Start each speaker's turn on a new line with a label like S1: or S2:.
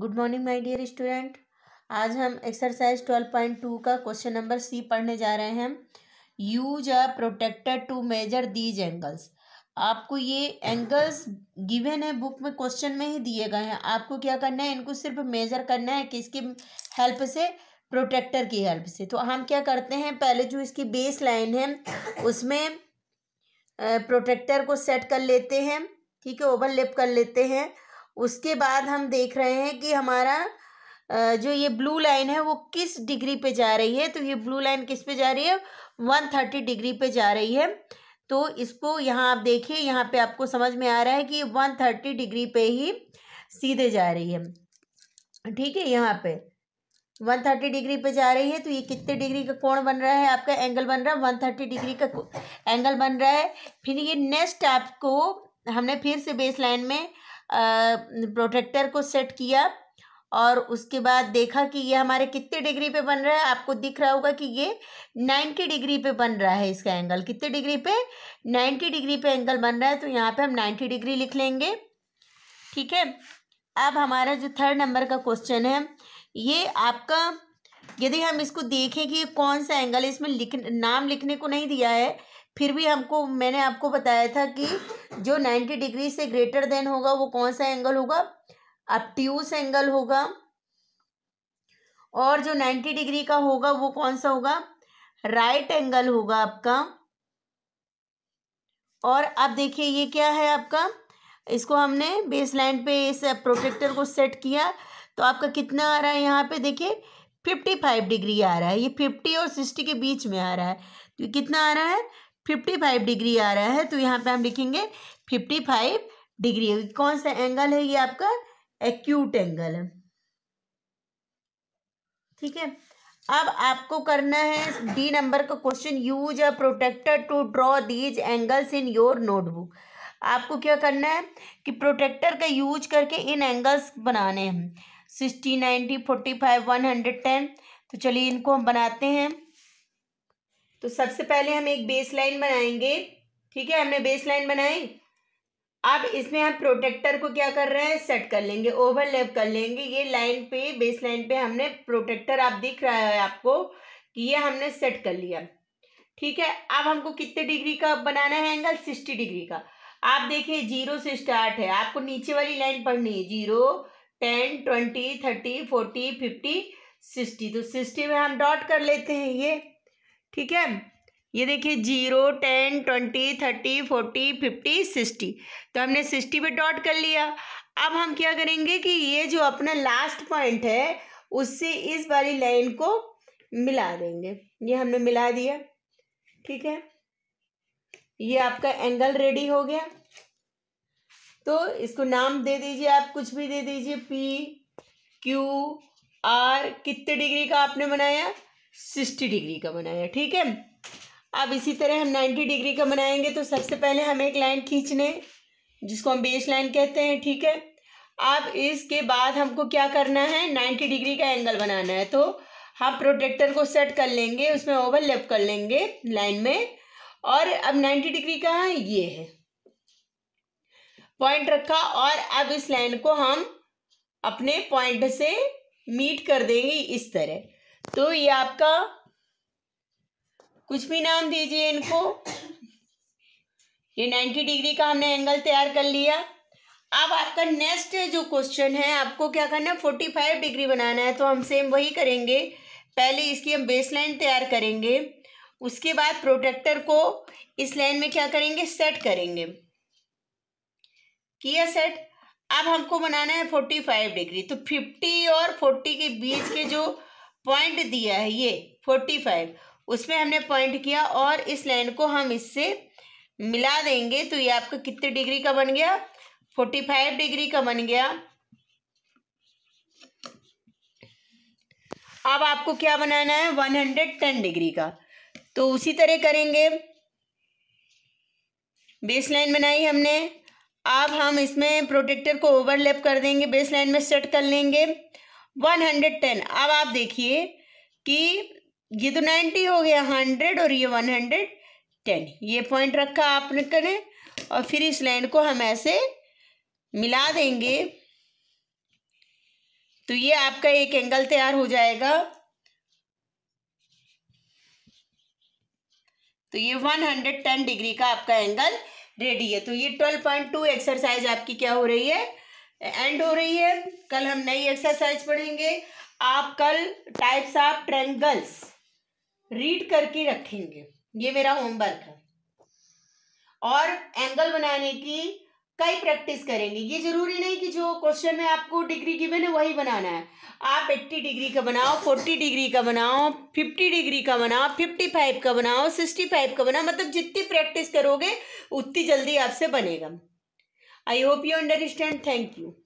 S1: Good morning my dear student आज हम exercise twelve point two का क्वेश्चन नंबर सी पढ़ने जा रहे हैं use a protractor to measure these angles आपको ये एंगल्स गिवन है बुक में क्वेश्चन में ही दिए गए हैं आपको क्या करना है इनको सिर्फ मेजर करना है किसकी हेल्प से प्रोटेक्टर की हेल्प से तो हम क्या करते हैं पहले जो इसकी बेस लाइन है उसमें प्रोटेक्टर को सेट कर लेते हैं ठीक है ओवरलेप कर लेते हैं उसके बाद हम देख रहे हैं कि हमारा जो ये ब्लू लाइन है वो किस डिग्री पे जा रही है तो ये ब्लू लाइन किस पे जा रही है वन थर्टी डिग्री पे जा रही है तो इसको यहाँ आप देखिए यहाँ पे आपको समझ में आ रहा है कि वन थर्टी डिग्री पे ही सीधे जा रही है ठीक है यहाँ पे वन थर्टी डिग्री पे जा रही है तो ये कितने डिग्री का कोण बन रहा है आपका एंगल बन रहा है वन थर्टी डिग्री का एंगल बन रहा है फिर ये नेक्स्ट आपको हमने फिर से बेस लाइन में प्रोटेक्टर को सेट किया और उसके बाद देखा कि ये हमारे कितने डिग्री पे बन रहा है आपको दिख रहा होगा कि ये नाइन्टी डिग्री पे बन रहा है इसका एंगल कितने डिग्री पे नाइन्टी डिग्री पे एंगल बन रहा है तो यहाँ पे हम नाइन्टी डिग्री लिख लेंगे ठीक है अब हमारा जो थर्ड नंबर का क्वेश्चन है ये आपका यदि हम इसको देखें कि ये कौन सा एंगल इसमें लिख नाम लिखने को नहीं दिया है फिर भी हमको मैंने आपको बताया था कि जो नाइन्टी डिग्री से ग्रेटर देन होगा वो कौन सा एंगल होगा अपट्यूस एंगल होगा और जो नाइन्टी डिग्री का होगा वो कौन सा होगा राइट right एंगल होगा आपका और अब देखिए ये क्या है आपका इसको हमने बेस लाइन पे इस प्रोटेक्टर को सेट किया तो आपका कितना आ रहा है यहाँ पे देखिए फिफ्टी फाइव डिग्री आ रहा है ये फिफ्टी और सिक्सटी के बीच में आ रहा है तो कितना आ रहा है फिफ्टी फाइव डिग्री आ रहा है तो यहाँ पे हम लिखेंगे फिफ्टी फाइव डिग्री कौन सा एंगल है ये आपका एक्यूट एंगल है ठीक है अब आपको करना है डी नंबर का question use a protractor to draw these angles in your notebook आपको क्या करना है कि प्रोटेक्टर का यूज करके इन एंगल्स बनाने हैं sixty ninety forty five one hundred ten तो चलिए इनको हम बनाते हैं तो सबसे पहले हम एक बेस लाइन बनाएंगे ठीक है हमने बेस लाइन बनाई अब इसमें हम प्रोटेक्टर को क्या कर रहे हैं सेट कर लेंगे ओवरलैप कर लेंगे ये लाइन पे बेस लाइन पे हमने प्रोटेक्टर आप दिख रहा है आपको कि ये हमने सेट कर लिया ठीक है अब हमको कितने डिग्री का बनाना है एंगल सिक्सटी डिग्री का आप देखिए जीरो से स्टार्ट है आपको नीचे वाली लाइन पढ़नी है zero ten twenty thirty forty fifty sixty तो सिक्सटी में हम डॉट कर लेते हैं ये ठीक है ये देखिए zero ten twenty thirty forty fifty sixty तो हमने सिक्सटी पे डॉट कर लिया अब हम क्या करेंगे कि ये जो अपना लास्ट पॉइंट है उससे इस वाली लाइन को मिला देंगे ये हमने मिला दिया ठीक है ये आपका एंगल रेडी हो गया तो इसको नाम दे दीजिए आप कुछ भी दे दीजिए पी क्यू आर कितने डिग्री का आपने बनाया सिक्सटी डिग्री का बनाया ठीक है अब इसी तरह हम नाइन्टी डिग्री का बनाएंगे तो सबसे पहले हम एक लाइन खींचने जिसको हम बेस लाइन कहते हैं ठीक है अब इसके बाद हमको क्या करना है नाइन्टी डिग्री का एंगल बनाना है तो हम प्रोटेक्टर को सेट कर लेंगे उसमें ओवरलैप कर लेंगे लाइन में और अब नाइन्टी डिग्री का ये है पॉइंट रखा और अब इस लाइन को हम अपने पॉइंट से मीट कर देंगे इस तरह तो ये आपका कुछ भी नाम दीजिए इनको ये नाइन्टी डिग्री का हमने एंगल तैयार कर लिया अब आपका नेक्स्ट जो क्वेश्चन है आपको क्या करना है फोर्टी फाइव डिग्री बनाना है तो हम सेम वही करेंगे पहले इसकी हम बेस लाइन तैयार करेंगे उसके बाद प्रोटेक्टर को इस लाइन में क्या करेंगे सेट करेंगे किया सेट अब हमको बनाना है फोर्टी फाइव डिग्री तो फिफ्टी और फोर्टी के बीच के जो पॉइंट दिया है ये फोर्टी फाइव उसमें हमने पॉइंट किया और इस लाइन को हम इससे मिला देंगे तो ये आपका कितने डिग्री का बन गया फोर्टी फाइव डिग्री का बन गया अब आपको क्या बनाना है वन हंड्रेड टेन डिग्री का तो उसी तरह करेंगे बेस लाइन बनाई हमने अब हम इसमें प्रोटेक्टर को ओवरलैप कर देंगे बेस लाइन में सेट कर लेंगे वन हंड्रेड टेन अब आप देखिए कि ये तो नाइन्टी हो गया हंड्रेड और ये वन हंड्रेड टेन ये पॉइंट रखा आपने करें और फिर इस लाइन को हम ऐसे मिला देंगे तो ये आपका एक एंगल तैयार हो जाएगा तो ये वन हंड्रेड टेन डिग्री का आपका एंगल रेडी है तो ये ट्वेल्व पॉइंट टू एक्सरसाइज आपकी क्या हो रही है एंड हो रही है कल हम नई एक्सरसाइज पढ़ेंगे आप कल टाइप्स ऑफ ट्रेंगल्स रीड करके रखेंगे ये मेरा होमवर्क है और एंगल बनाने की कई प्रैक्टिस करेंगे ये जरूरी नहीं कि जो क्वेश्चन में आपको डिग्री की बने वही बनाना है आप 80 डिग्री का बनाओ 40 डिग्री का बनाओ 50 डिग्री का बनाओ 55 का बनाओ 65 का बनाओ मतलब जितनी प्रैक्टिस करोगे उतनी जल्दी आपसे बनेगा I hope you understand. Thank you.